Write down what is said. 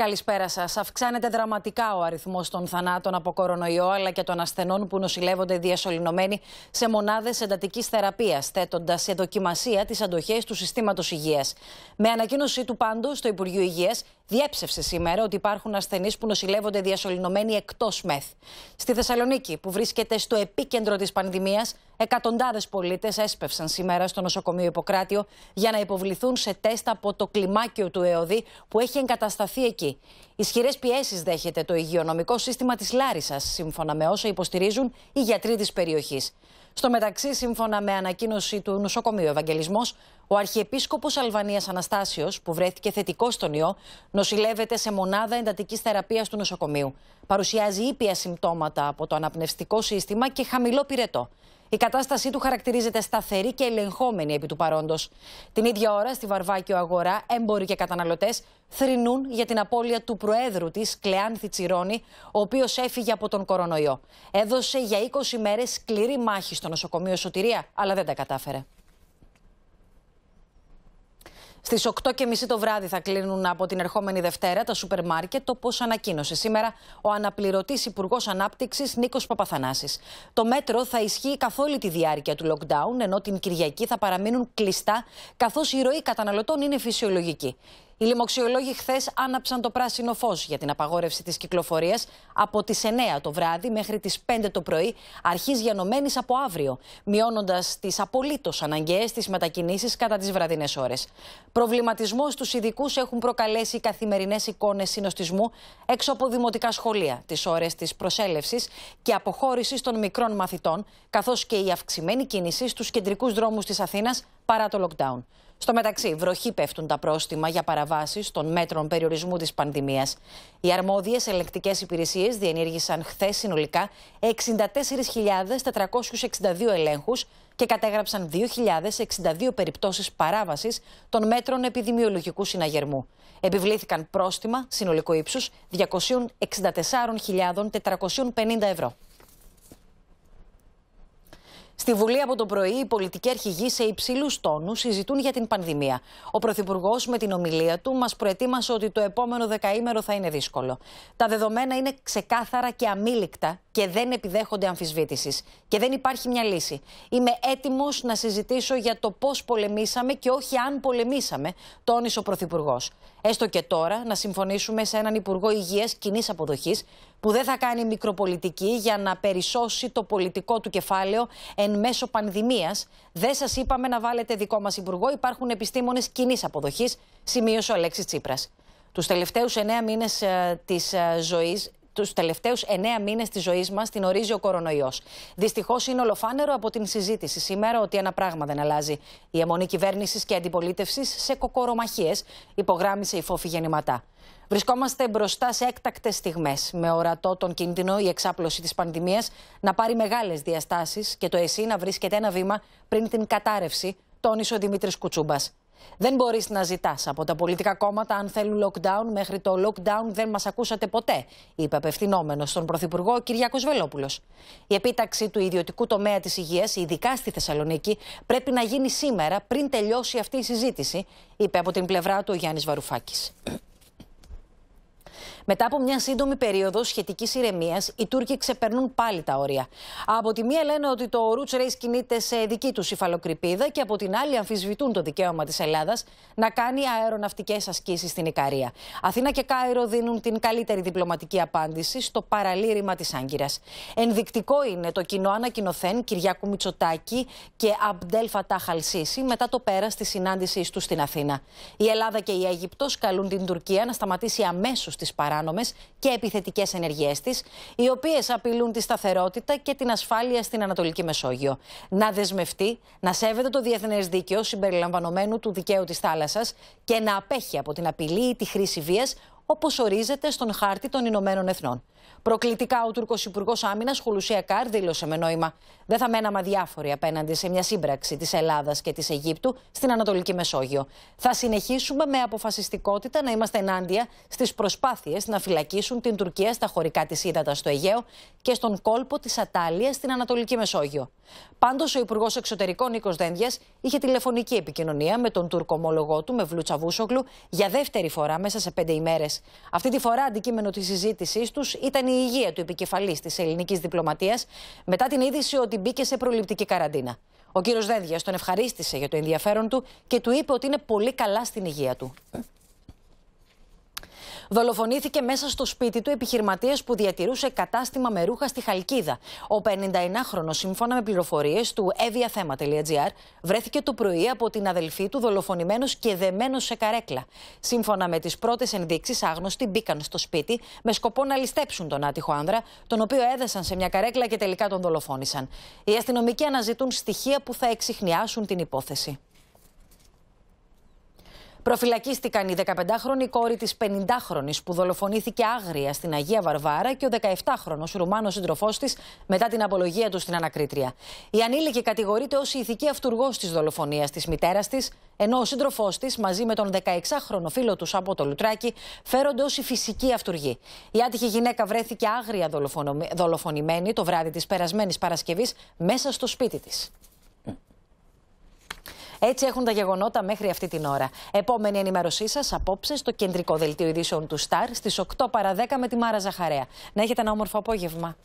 Καλησπέρα σας. Αυξάνεται δραματικά ο αριθμός των θανάτων από κορονοϊό αλλά και των ασθενών που νοσηλεύονται διασωληνωμένοι σε μονάδες εντατικής θεραπείας, θέτοντας σε δοκιμασία τις αντοχές του συστήματος υγείας. Με ανακοίνωσή του πάντως, το Υπουργείο Υγείας διέψευσε σήμερα ότι υπάρχουν ασθενείς που νοσηλεύονται διασωληνωμένοι εκτός ΜΕΘ. Στη Θεσσαλονίκη, που βρίσκεται στο επίκεντρο της πανδημίας, εκατοντάδες πολίτες έσπευσαν σήμερα στο νοσοκομείο Ιπποκράτιο για να υποβληθούν σε τεστ από το κλιμάκιο του ΕΟΔΗ που έχει εγκατασταθεί εκεί. Ισχυρές πιέσεις δέχεται το υγειονομικό σύστημα της Λάρισας, σύμφωνα με όσα υποστηρίζουν οι γιατροί της περιοχής. Στο μεταξύ, σύμφωνα με ανακοίνωση του νοσοκομείου Ευαγγελισμός, ο Αρχιεπίσκοπος Αλβανίας Αναστάσιος, που βρέθηκε θετικό στον ιό, νοσηλεύεται σε μονάδα εντατικής θεραπείας του νοσοκομείου. Παρουσιάζει ήπια συμπτώματα από το αναπνευστικό σύστημα και χαμηλό πυρετό. Η κατάστασή του χαρακτηρίζεται σταθερή και ελεγχόμενη επί του παρόντος. Την ίδια ώρα, στη Βαρβάκιο Αγορά, έμποροι και καταναλωτές θρυνούν για την απώλεια του Προέδρου της, Κλεάνθη Τσιρόνη, ο οποίος έφυγε από τον κορονοϊό. Έδωσε για 20 μέρες σκληρή μάχη στο νοσοκομείο Σωτηρία, αλλά δεν τα κατάφερε. Στις 8.30 το βράδυ θα κλείνουν από την ερχόμενη Δευτέρα τα σούπερ μάρκετ, όπω ανακοίνωσε σήμερα ο αναπληρωτής Υπουργός Ανάπτυξης Νίκος Παπαθανάσης. Το μέτρο θα ισχύει καθ' όλη τη διάρκεια του lockdown, ενώ την Κυριακή θα παραμείνουν κλειστά, καθώς η ροή καταναλωτών είναι φυσιολογική. Οι λοιμοξιολόγοι χθες άναψαν το πράσινο φως για την απαγόρευση της κυκλοφορίας από τις 9 το βράδυ μέχρι τις 5 το πρωί, αρχής διανομένη από αύριο, μειώνοντας τις απολύτως αναγκαίες της μετακινήσεις κατά τις βραδινές ώρες. Προβληματισμός στους ειδικούς έχουν προκαλέσει οι καθημερινές εικόνες συνοστισμού έξω από δημοτικά σχολεία, τις ώρες της προσέλευσης και αποχώρησης των μικρών μαθητών, καθώς και η αυξημένη κίνηση στους κεντρικούς δρόμους της Αθήνας παρά το lockdown. Στο μεταξύ, βροχή πέφτουν τα πρόστιμα για παραβάσεις των μέτρων περιορισμού της πανδημίας. Οι αρμόδιες ελεκτικές υπηρεσίες διενήργησαν χθες συνολικά 64.462 ελέγχους και κατέγραψαν 2.062 περιπτώσεις παράβασης των μέτρων επιδημιολογικού συναγερμού. Επιβλήθηκαν πρόστιμα συνολικού ύψους 264.450 ευρώ. Στη Βουλή από το πρωί, οι πολιτικοί αρχηγοί σε υψηλούς τόνους συζητούν για την πανδημία. Ο Πρωθυπουργός, με την ομιλία του, μας προετοίμασε ότι το επόμενο δεκαήμερο θα είναι δύσκολο. Τα δεδομένα είναι ξεκάθαρα και αμήλικτα και δεν επιδέχονται αμφισβήτησης. Και δεν υπάρχει μια λύση. Είμαι έτοιμος να συζητήσω για το πώς πολεμήσαμε και όχι αν πολεμήσαμε, τόνισε ο Πρωθυπουργός. Έστω και τώρα να συμφωνήσουμε σε έναν Υπουργό Υγείας κοινής αποδοχής που δεν θα κάνει μικροπολιτική για να περισσώσει το πολιτικό του κεφάλαιο εν μέσω πανδημίας. Δεν σας είπαμε να βάλετε δικό μας Υπουργό, υπάρχουν επιστήμονες κοινής αποδοχής, σημείωσε ο Αλέξης Τσίπρας. Τους τελευταίους εννέα μήνες ε, της ε, ζωής τους τελευταίους εννέα μήνες της ζωής μας την ορίζει ο κορονοϊός. Δυστυχώς είναι ολοφάνερο από την συζήτηση σήμερα ότι ένα πράγμα δεν αλλάζει. Η αιμονή κυβέρνησης και αντιπολίτευσης σε κοκορομαχίες, υπογράμμισε η φόφη γεννηματά. Βρισκόμαστε μπροστά σε έκτακτες στιγμές, με ορατό τον κίνδυνο η εξάπλωση της πανδημίας να πάρει μεγάλες διαστάσεις και το ΕΣΥ να βρίσκεται ένα βήμα πριν την κατάρρευση, τόνισε ο Δημήτρη Κουτσούμπας. Δεν μπορείς να ζητάς από τα πολιτικά κόμματα αν θέλουν lockdown μέχρι το lockdown δεν μας ακούσατε ποτέ, είπε απευθυνόμενος στον Πρωθυπουργό Κυριάκο Βελόπουλος. Η επίταξη του ιδιωτικού τομέα της υγείας, ειδικά στη Θεσσαλονίκη, πρέπει να γίνει σήμερα πριν τελειώσει αυτή η συζήτηση, είπε από την πλευρά του ο Γιάννης Βαρουφάκης. Μετά από μια σύντομη περίοδο σχετικής ηρεμίας, οι Τούρκοι ξεπερνούν πάλι τα όρια. Από τη μία λένε ότι το Ρούτ Ρέι κινείται σε δική τους υφαλοκρηπίδα και από την άλλη αμφισβητούν το δικαίωμα της Ελλάδας να κάνει αεροναυτικές ασκήσεις στην Ικαρία. Αθήνα και Κάιρο δίνουν την καλύτερη διπλωματική απάντηση στο παραλήρημα της Άγκυρας. Ενδεικτικό είναι το κοινό ανακοινοθέν Κυριάκου Μητσοτάκη και Αμπντέλφα Φατά μετά το πέρας της συνάντησής τους στην Αθήνα. Η Ελλάδα και η Αίγυπτος καλούν την Τουρκία να σταματήσει αμέσως τις παράνομε παράνομες και επιθετικές ενεργέ της, οι οποίες απειλούν τη σταθερότητα και την ασφάλεια στην Ανατολική Μεσόγειο. Να δεσμευτεί, να σέβεται το διεθνές δίκαιο συμπεριλαμβανομένου του δικαίου της θάλασσας και να απέχει από την απειλή ή τη χρήση βίας όπως ορίζεται στον χάρτη των Ηνωμένων Εθνών. Προκλητικά, ο Τούρκος Υπουργός Άμυνας Χουλουσία Κάρ δήλωσε με νόημα: Δεν θα μέναμε αδιάφοροι απέναντι σε μια σύμπραξη της Ελλάδας και της Αιγύπτου στην Ανατολική Μεσόγειο. Θα συνεχίσουμε με αποφασιστικότητα να είμαστε ενάντια στις προσπάθειες να φυλακίσουν την Τουρκία στα χωρικά της ύδατα στο Αιγαίο και στον κόλπο της Ατάλειας στην Ανατολική Μεσόγειο. Πάντως, ο Υπουργός Εξωτερικών Νίκος Δένδιας είχε τηλεφωνική επικοινωνία με τον Τούρκο ομόλογό του, με Βλούτσα για δεύτερη φορά μέσα σε πέντε ημέρες. Αυτή τη φορά αντικείμενο της συζήτησής τους ήταν η υγεία του επικεφαλής της ελληνικής διπλωματίας μετά την είδηση ότι μπήκε σε προληπτική καραντίνα. Ο κύριος Δένδιας τον ευχαρίστησε για το ενδιαφέρον του και του είπε ότι είναι πολύ καλά στην υγεία του. Ε, Δολοφονήθηκε μέσα στο σπίτι του επιχειρηματίας που διατηρούσε κατάστημα με ρούχα στη Χαλκίδα. Ο 59χρονο, σύμφωνα με πληροφορίες του eviathema.gr, βρέθηκε το πρωί από την αδελφή του δολοφονημένος και δεμένος σε καρέκλα. Σύμφωνα με τις πρώτες ενδείξεις, άγνωστοι μπήκαν στο σπίτι με σκοπό να ληστέψουν τον άτυχο άνδρα, τον οποίο έδεσαν σε μια καρέκλα και τελικά τον δολοφόνησαν. Οι αστυνομικοί αναζητούν στοιχεία που θα εξηχνιάσουν την υπόθεση. Προφυλακίστηκαν η 15χρονη κόρη της 50χρονη που δολοφονήθηκε άγρια στην Αγία Βαρβάρα και ο 17χρονο Ρουμάνος σύντροφός της μετά την απολογία του στην ανακρίτρια. Η ανήλικη κατηγορείται ως η ηθική αυτούργος της δολοφονίας της μητέρας της, ενώ ο σύντροφός της μαζί με τον 16χρονο φίλο τους από το Λουτράκι φέρονται ως η φυσική αυτούργη. Η άτυχη γυναίκα βρέθηκε άγρια δολοφονημένη το βράδυ της περασμένης Παρασκευής μέσα στο σπίτι της. Έτσι έχουν τα γεγονότα μέχρι αυτή την ώρα. Επόμενη ενημέρωσή σας απόψε στο κεντρικό δελτίο ειδήσεων του Σταρ στι 8 παρα 10 με τη Μάρα Ζαχαρέα. Να έχετε ένα όμορφο απόγευμα.